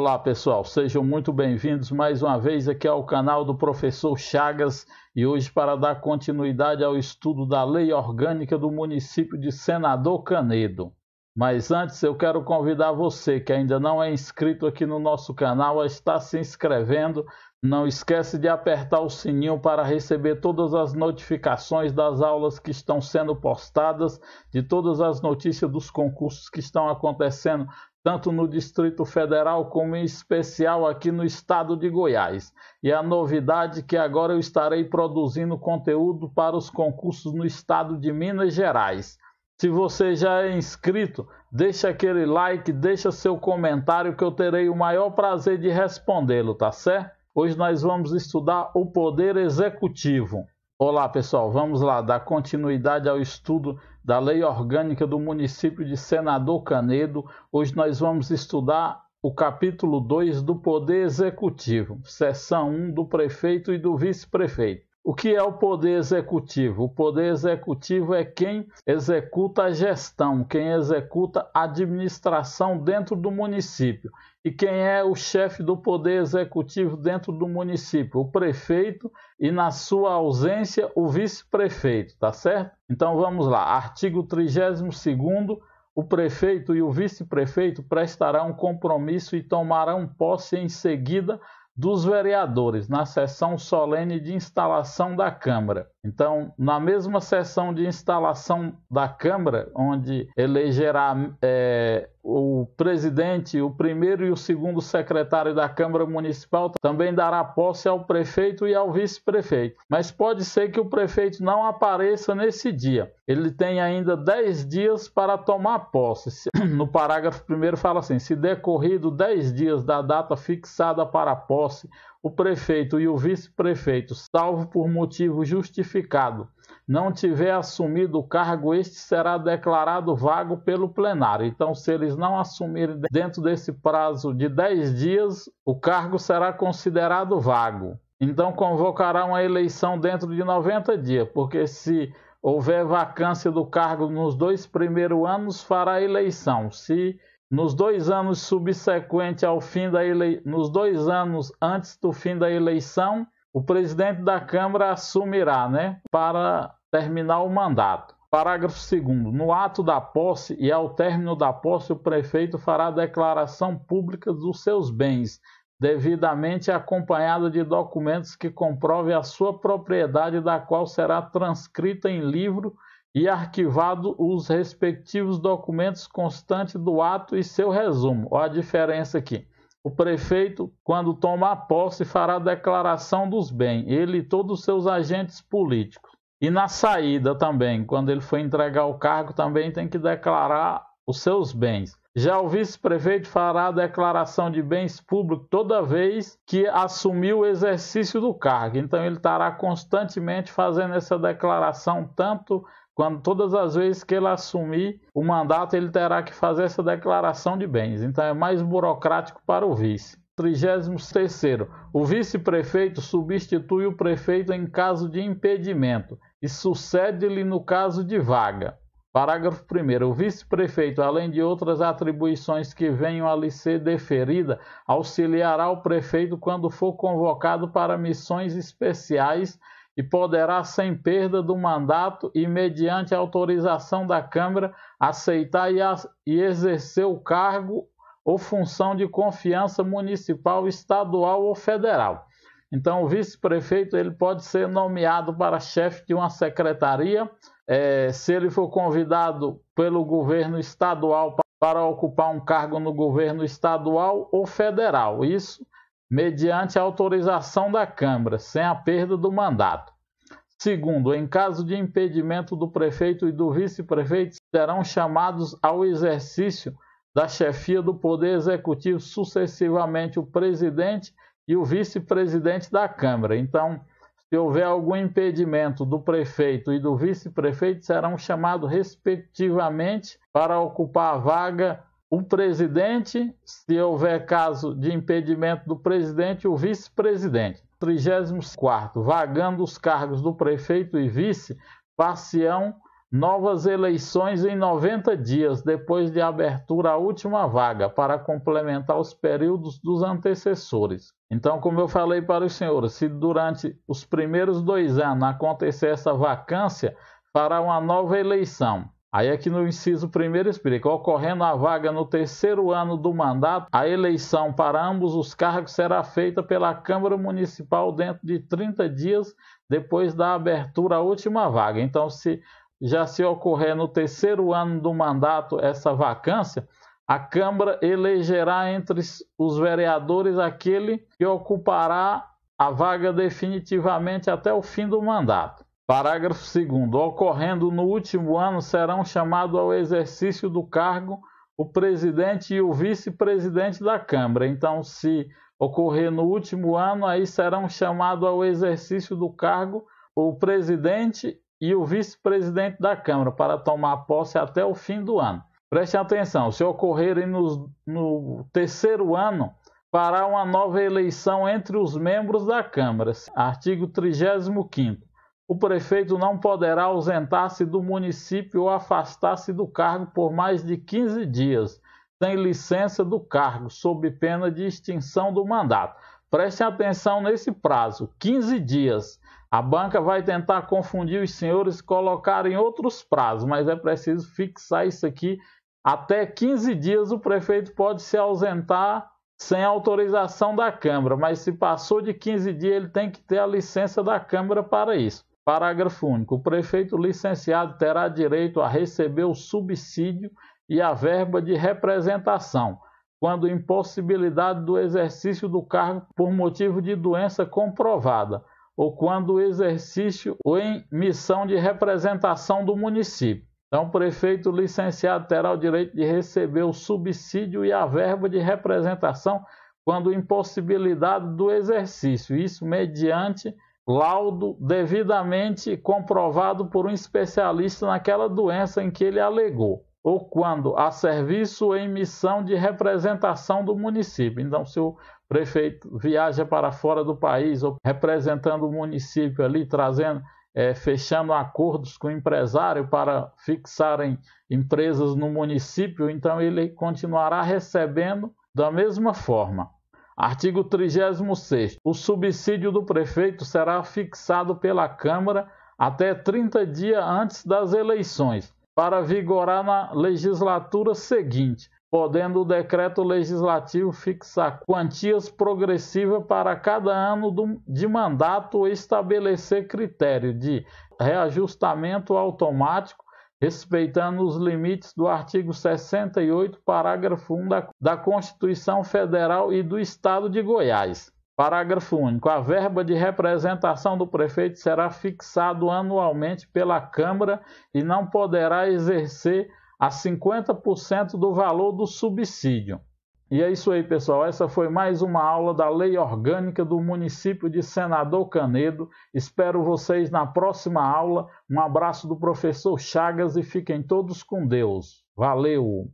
Olá pessoal, sejam muito bem-vindos mais uma vez aqui ao canal do professor Chagas e hoje para dar continuidade ao estudo da lei orgânica do município de Senador Canedo. Mas antes eu quero convidar você que ainda não é inscrito aqui no nosso canal a estar se inscrevendo. Não esquece de apertar o sininho para receber todas as notificações das aulas que estão sendo postadas, de todas as notícias dos concursos que estão acontecendo tanto no Distrito Federal como em especial aqui no estado de Goiás. E a novidade é que agora eu estarei produzindo conteúdo para os concursos no estado de Minas Gerais. Se você já é inscrito, deixa aquele like, deixa seu comentário que eu terei o maior prazer de respondê-lo, tá certo? Hoje nós vamos estudar o poder executivo. Olá, pessoal. Vamos lá dar continuidade ao estudo da Lei Orgânica do município de Senador Canedo. Hoje nós vamos estudar o capítulo 2 do Poder Executivo, seção 1 do prefeito e do vice-prefeito. O que é o poder executivo? O poder executivo é quem executa a gestão, quem executa a administração dentro do município. E quem é o chefe do poder executivo dentro do município? O prefeito e, na sua ausência, o vice-prefeito, tá certo? Então vamos lá. Artigo 32 o prefeito e o vice-prefeito prestarão compromisso e tomarão posse em seguida dos vereadores na sessão solene de instalação da Câmara. Então, na mesma sessão de instalação da Câmara, onde elegerá é, o presidente, o primeiro e o segundo secretário da Câmara Municipal também dará posse ao prefeito e ao vice-prefeito. Mas pode ser que o prefeito não apareça nesse dia. Ele tem ainda 10 dias para tomar posse. No parágrafo primeiro fala assim: se decorrido 10 dias da data fixada para a posse, o prefeito e o vice-prefeito, salvo por motivo justificado, não tiver assumido o cargo, este será declarado vago pelo plenário. Então, se eles não assumirem dentro desse prazo de 10 dias, o cargo será considerado vago. Então, convocará uma eleição dentro de 90 dias, porque se houver vacância do cargo nos dois primeiros anos, fará eleição. Se nos dois anos subsequentes ao fim da eleição, nos dois anos antes do fim da eleição, o presidente da Câmara assumirá, né, para terminar o mandato. Parágrafo 2. No ato da posse e ao término da posse, o prefeito fará declaração pública dos seus bens, devidamente acompanhada de documentos que comprove a sua propriedade, da qual será transcrita em livro e arquivado os respectivos documentos constantes do ato e seu resumo. Olha a diferença aqui. O prefeito, quando toma posse, fará declaração dos bens, ele e todos os seus agentes políticos. E na saída também, quando ele for entregar o cargo, também tem que declarar os seus bens. Já o vice-prefeito fará a declaração de bens públicos toda vez que assumir o exercício do cargo. Então ele estará constantemente fazendo essa declaração, tanto quando todas as vezes que ele assumir o mandato, ele terá que fazer essa declaração de bens. Então é mais burocrático para o vice. 33. O vice-prefeito substitui o prefeito em caso de impedimento e sucede-lhe no caso de vaga. Parágrafo 1. O vice-prefeito, além de outras atribuições que venham a lhe ser deferida, auxiliará o prefeito quando for convocado para missões especiais e poderá, sem perda do mandato e mediante autorização da Câmara, aceitar e, exercer o cargo ou função de confiança municipal, estadual ou federal. Então, o vice-prefeito ele pode ser nomeado para chefe de uma secretaria, é, se ele for convidado pelo governo estadual para ocupar um cargo no governo estadual ou federal. Isso mediante autorização da Câmara, sem a perda do mandato. Segundo, em caso de impedimento do prefeito e do vice-prefeito, serão chamados ao exercício da chefia do Poder Executivo, sucessivamente o presidente e o vice-presidente da Câmara. Então, se houver algum impedimento do prefeito e do vice-prefeito, serão chamados respectivamente para ocupar a vaga o presidente, se houver caso de impedimento do presidente, o vice-presidente. 34. Vagando os cargos do prefeito e vice, far ão Novas eleições em 90 dias depois de abertura à última vaga, para complementar os períodos dos antecessores. Então, como eu falei para os senhores, se durante os primeiros dois anos acontecer essa vacância, fará uma nova eleição. Aí aqui é no inciso primeiro explica, ocorrendo a vaga no terceiro ano do mandato, a eleição para ambos os cargos será feita pela Câmara Municipal dentro de 30 dias depois da abertura à última vaga. Então, se já se ocorrer no terceiro ano do mandato essa vacância, a Câmara elegerá entre os vereadores aquele que ocupará a vaga definitivamente até o fim do mandato. Parágrafo 2. Ocorrendo no último ano, serão chamados ao exercício do cargo o presidente e o vice-presidente da Câmara. Então, se ocorrer no último ano, aí serão chamados ao exercício do cargo o presidente e o vice-presidente da Câmara para tomar posse até o fim do ano. Preste atenção, se ocorrerem no, no terceiro ano, fará uma nova eleição entre os membros da Câmara. Artigo 35 o prefeito não poderá ausentar-se do município ou afastar-se do cargo por mais de 15 dias, sem licença do cargo, sob pena de extinção do mandato. Preste atenção nesse prazo, 15 dias. A banca vai tentar confundir os senhores e colocar em outros prazos, mas é preciso fixar isso aqui. Até 15 dias o prefeito pode se ausentar sem autorização da Câmara, mas se passou de 15 dias ele tem que ter a licença da Câmara para isso. Parágrafo único. O prefeito licenciado terá direito a receber o subsídio e a verba de representação quando impossibilidade do exercício do cargo por motivo de doença comprovada ou quando exercício ou em missão de representação do município. Então, o prefeito licenciado terá o direito de receber o subsídio e a verba de representação quando impossibilidade do exercício, isso mediante laudo devidamente comprovado por um especialista naquela doença em que ele alegou ou quando a serviço em missão de representação do município. Então, se o prefeito viaja para fora do país ou representando o município ali, trazendo, é, fechando acordos com o empresário para fixarem empresas no município, então ele continuará recebendo da mesma forma. Artigo 36. O subsídio do prefeito será fixado pela Câmara até 30 dias antes das eleições para vigorar na legislatura seguinte, podendo o decreto legislativo fixar quantias progressivas para cada ano de mandato e estabelecer critério de reajustamento automático, respeitando os limites do artigo 68, parágrafo 1 da Constituição Federal e do Estado de Goiás. Parágrafo único. A verba de representação do prefeito será fixado anualmente pela Câmara e não poderá exercer a 50% do valor do subsídio. E é isso aí, pessoal. Essa foi mais uma aula da Lei Orgânica do município de Senador Canedo. Espero vocês na próxima aula. Um abraço do professor Chagas e fiquem todos com Deus. Valeu!